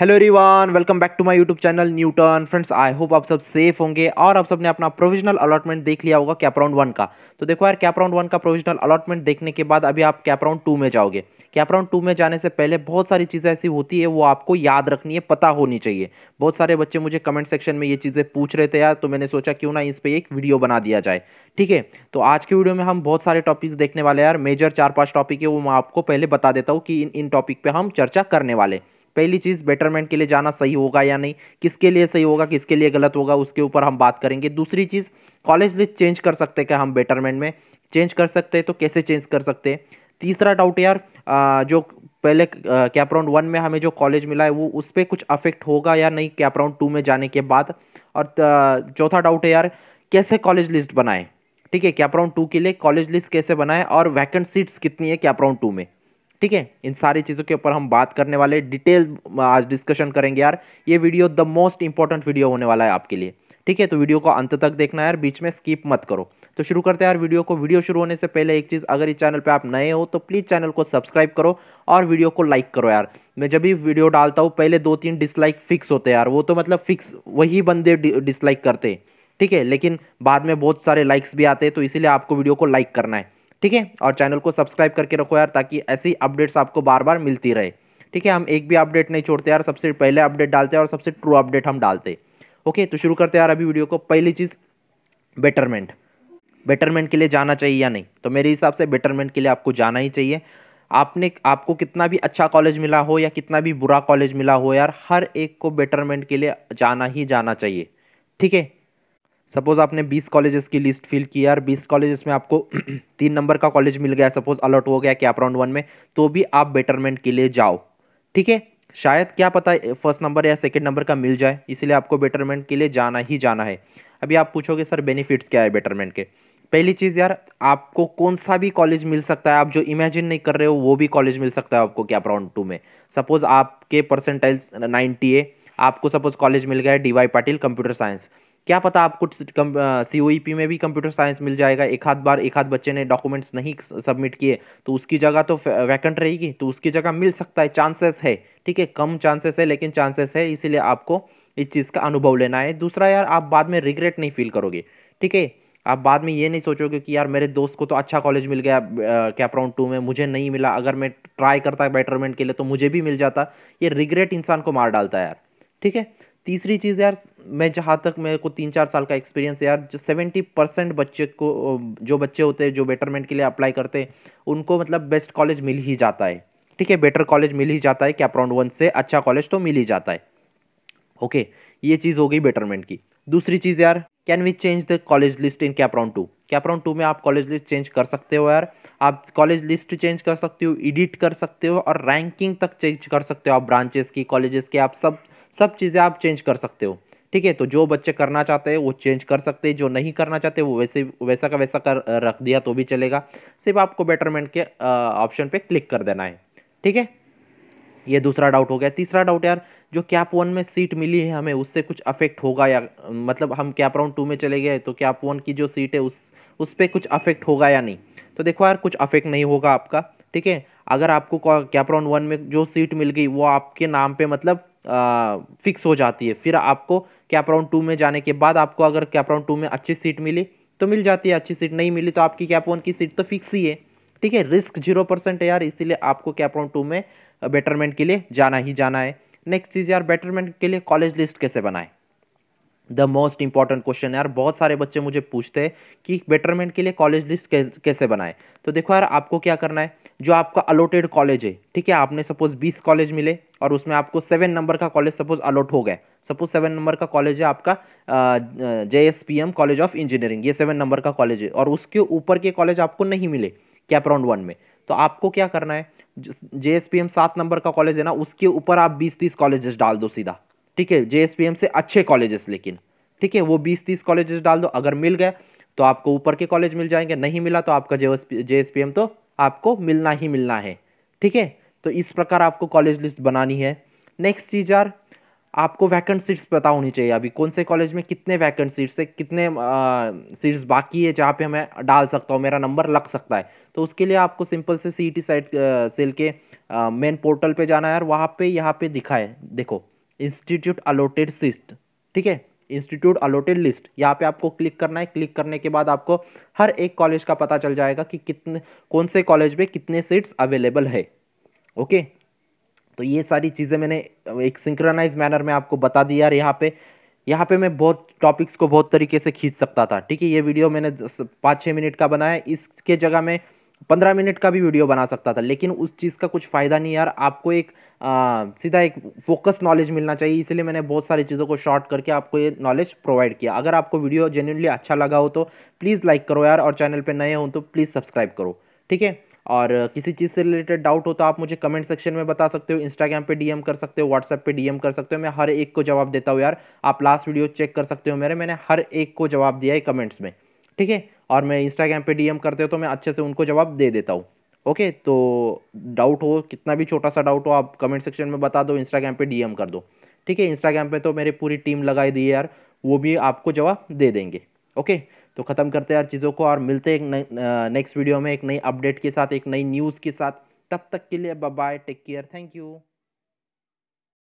hello रिवान welcome back to my YouTube channel Newton friends I hope आप सब safe होंगे और आप सब ने अपना प्रोविजनल अलॉटमेंट देख लिया होगा कैप राउंड वन का तो देखो यार कैप राउंड वन का प्रोविजनल अलॉटमेंट देखने के बाद अभी आप कैप राउंड टू में जाओगे कैप राउंड टू में जाने से पहले बहुत सारी चीज़ें ऐसी होती है वो आपको याद रखनी है पता होनी चाहिए बहुत सारे बच्चे मुझे कमेंट सेक्शन में ये चीज़ें पूछ रहे थे यार तो मैंने सोचा क्यों ना इस पर एक वीडियो बना दिया जाए ठीक है तो आज के वीडियो में हम बहुत सारे टॉपिक्स देखने वाले यार मेजर चार पाँच टॉपिक है वो मैं आपको पहले बता देता हूँ कि इन इन टॉपिक पर हम चर्चा करने वाले हैं पहली चीज़ बेटरमेंट के लिए जाना सही होगा या नहीं किसके लिए सही होगा किसके लिए गलत होगा उसके ऊपर हम बात करेंगे दूसरी चीज़ कॉलेज लिस्ट चेंज कर सकते क्या हम बेटरमेंट में चेंज कर सकते हैं तो कैसे चेंज कर सकते हैं तीसरा डाउट यार जो पहले कैप राउंड वन में हमें जो कॉलेज मिला है वो उस पर कुछ अफेक्ट होगा या नहीं कैप राउंड टू में जाने के बाद और चौथा डाउट है यार कैसे कॉलेज लिस्ट बनाएं ठीक है कैप राउंड टू के लिए कॉलेज लिस्ट कैसे बनाएं और वैकेंट सीट्स कितनी है कैप राउंड टू में ठीक है इन सारी चीज़ों के ऊपर हम बात करने वाले डिटेल आज डिस्कशन करेंगे यार ये video the most important video होने वाला है आपके लिए ठीक है तो वीडियो को अंत तक देखना यार बीच में स्किप मत करो तो शुरू करते हैं यार वीडियो को वीडियो शुरू होने से पहले एक चीज़ अगर इस चैनल पे आप नए हो तो प्लीज़ चैनल को सब्सक्राइब करो और वीडियो को लाइक करो यार मैं जब भी वीडियो डालता हूँ पहले दो तीन डिसलाइक फिक्स होते हैं यार वो तो मतलब फिक्स वही बंदे डिसलाइक करते ठीक है लेकिन बाद में बहुत सारे लाइक्स भी आते हैं तो इसीलिए आपको वीडियो को लाइक करना है ठीक है और चैनल को सब्सक्राइब करके रखो यार ताकि ऐसी अपडेट्स आपको बार बार मिलती रहे ठीक है हम एक भी अपडेट नहीं छोड़ते यार सबसे पहले अपडेट डालते हैं और सबसे ट्रू अपडेट हम डालते ओके तो शुरू करते यार अभी वीडियो को पहली चीज़ बेटरमेंट बेटरमेंट के लिए जाना चाहिए या नहीं तो मेरे हिसाब से बेटरमेंट के लिए आपको जाना ही चाहिए आपने आपको कितना भी अच्छा कॉलेज मिला हो या कितना भी बुरा कॉलेज मिला हो यार हर एक को बेटरमेंट के लिए जाना ही जाना चाहिए ठीक है सपोज़ आपने 20 कॉलेजेस की लिस्ट फिल की यार 20 कॉलेजेस में आपको तीन नंबर का कॉलेज मिल गया सपोज़ अलॉट हो गया कैप राउंड वन में तो भी आप बेटरमेंट के लिए जाओ ठीक है शायद क्या पता फर्स्ट नंबर या सेकेंड नंबर का मिल जाए इसलिए आपको बेटरमेंट के लिए जाना ही जाना है अभी आप पूछोगे सर बेनिफिट्स क्या है बेटरमेंट के पहली चीज़ यार आपको कौन सा भी कॉलेज मिल सकता है आप जो इमेजिन नहीं कर रहे हो वो भी कॉलेज मिल सकता है आपको क्या राउंड टू में सपोज़ आपके परसेंटाइल्स नाइन्टी है आपको सपोज़ कॉलेज मिल गया है D Y Patil computer science क्या पता आपको सी ओ पी में भी कंप्यूटर साइंस मिल जाएगा एक हाथ बार एक हाथ बच्चे ने डॉक्यूमेंट्स नहीं सबमिट किए तो उसकी जगह तो वैकेंट रहेगी तो उसकी जगह मिल सकता है चांसेस है ठीक है कम चांसेस है लेकिन चांसेस है इसीलिए आपको इस चीज़ का अनुभव लेना है दूसरा यार आप बाद में रिग्रेट नहीं फील करोगे ठीक है आप बाद में ये नहीं सोचोगे कि यार मेरे दोस्त को तो अच्छा कॉलेज मिल गया कैपराउंड टू में मुझे नहीं मिला अगर मैं ट्राई करता बेटरमेंट के लिए तो मुझे भी मिल जाता ये रिग्रेट इंसान को मार डालता है यार ठीक है तीसरी चीज़ यार मैं जहाँ तक मेरे को तीन चार साल का एक्सपीरियंस यार जो सेवेंटी परसेंट बच्चे को जो बच्चे होते हैं जो बेटरमेंट के लिए अप्लाई करते हैं उनको मतलब बेस्ट कॉलेज मिल ही जाता है ठीक है बेटर कॉलेज मिल ही जाता है कैप राउंड वन से अच्छा कॉलेज तो मिल ही जाता है ओके ये चीज़ हो गई बेटरमेंट की दूसरी चीज़ यार can we change the college list in CAP round two CAP round two में आप कॉलेज लिस्ट चेंज कर सकते हो यार आप कॉलेज लिस्ट चेंज कर सकते हो एडिट कर सकते हो और रैंकिंग तक चेंज कर सकते हो आप ब्रांचेस की कॉलेजेस की आप सब सब चीज़ें आप चेंज कर सकते हो ठीक है तो जो बच्चे करना चाहते हैं वो चेंज कर सकते हैं जो नहीं करना चाहते वो वैसे वैसा का वैसा कर रख दिया तो भी चलेगा सिर्फ आपको बेटरमेंट के ऑप्शन पे क्लिक कर देना है ठीक है ये दूसरा डाउट हो गया तीसरा डाउट यार जो कैप वन में सीट मिली है हमें उससे कुछ अफेक्ट होगा या मतलब हम कैप राउंड टू में चले गए तो कैप वन की जो सीट है उस उस पर कुछ अफेक्ट होगा या नहीं तो देखो यार कुछ अफेक्ट नहीं होगा आपका ठीक है अगर आपको कैप राउंड वन में जो सीट मिल गई वो आपके नाम पर मतलब फिक्स हो जाती है फिर आपको कैप राउंड टू में जाने के बाद आपको अगर कैप राउंड टू में अच्छी सीट मिली तो मिल जाती है अच्छी सीट नहीं मिली तो आपकी कैप वन की सीट तो फिक्स ही है ठीक है रिस्क जीरो परसेंट है यार इसीलिए आपको कैप राउंड टू में बेटरमेंट के लिए जाना ही जाना है नेक्स्ट चीज़ यार बेटरमेंट के लिए कॉलेज लिस्ट कैसे बनाए द मोस्ट इंपॉर्टेंट क्वेश्चन यार बहुत सारे बच्चे मुझे पूछते हैं कि बेटरमेंट के लिए कॉलेज लिस्ट कैसे बनाए तो देखो यार आपको क्या करना है जो आपका अलोटेड कॉलेज है ठीक है आपने सपोज बीस कॉलेज मिले और उसमें आपको सेवन नंबर का कॉलेज सपोज अलॉट हो गया सपोज सेवन नंबर का कॉलेज है आपका J S P M college of engineering ये सेवन नंबर का कॉलेज है और उसके ऊपर के कॉलेज आपको नहीं मिले कैप राउंड वन में तो आपको क्या करना है जे एस पी एम सात नंबर का कॉलेज है ना उसके ऊपर आप बीस तीस कॉलेजेस डाल दो सीधा ठीक है जे एस पी एम से अच्छे कॉलेजेस लेकिन ठीक है वो बीस तीस कॉलेजेस डाल दो अगर मिल गए तो आपको ऊपर के कॉलेज मिल जाएंगे नहीं मिला तो आपका जे एस पी एम तो आपको मिलना ही मिलना है ठीक है तो इस प्रकार आपको कॉलेज लिस्ट बनानी है नेक्स्ट चीज़ यार आपको वैकेंट सीट्स पता होनी चाहिए अभी कौन से कॉलेज में कितने वैकेंट सीट्स है कितने सीट्स बाकी है जहाँ पे मैं डाल सकता हूँ मेरा नंबर लग सकता है तो उसके लिए आपको सिंपल से सी टी साइट सेल के मेन पोर्टल पे जाना है यार वहाँ पे यहाँ पे दिखा है देखो इंस्टीट्यूट अलोटेड सीट ठीक है इंस्टीट्यूट अलोटेड लिस्ट यहाँ पे आपको क्लिक करना है क्लिक करने के बाद आपको हर एक कॉलेज का पता चल जाएगा कि कितने कौन से कॉलेज में कितने सीट्स अवेलेबल है ओके तो ये सारी चीज़ें मैंने एक सिंक्रनाइज मैनर में आपको बता दी यार यहाँ पे यहाँ पे मैं बहुत टॉपिक्स को बहुत तरीके से खींच सकता था ठीक है ये वीडियो मैंने पाँच छः मिनट का बनाया इसके जगह मैं पंद्रह मिनट का भी वीडियो बना सकता था लेकिन उस चीज़ का कुछ फ़ायदा नहीं यार आपको एक आ, सीधा एक फोकस नॉलेज मिलना चाहिए इसलिए मैंने बहुत सारी चीज़ों को शॉर्ट करके आपको ये नॉलेज प्रोवाइड किया अगर आपको वीडियो जेन्यूनली अच्छा लगा हो तो प्लीज़ लाइक करो यार और चैनल पर नए हो तो प्लीज़ सब्सक्राइब करो ठीक है और किसी चीज़ से रिलेटेड डाउट हो तो आप मुझे कमेंट सेक्शन में बता सकते हो इंस्टाग्राम पे डीएम कर सकते हो व्हाट्सएप पे डीएम कर सकते हो मैं हर एक को जवाब देता हूँ यार आप लास्ट वीडियो चेक कर सकते हो मेरे मैंने हर एक को जवाब दिया है कमेंट्स में ठीक है और मैं इंस्टाग्राम पे डीएम करते हो तो मैं अच्छे से उनको जवाब दे देता हूँ ओके तो डाउट हो कितना भी छोटा सा डाउट हो आप कमेंट सेक्शन में बता दो इंस्टाग्राम पे डीएम कर दो ठीक है इंस्टाग्राम पे तो मेरी पूरी टीम लगाई दी है यार वो भी आपको जवाब दे देंगे ओके तो ख़त्म करते हैं यार चीज़ों को और मिलते हैं नेक्स्ट वीडियो में एक नई अपडेट के साथ एक नई न्यूज़ के साथ तब तक के लिए bye take care thank you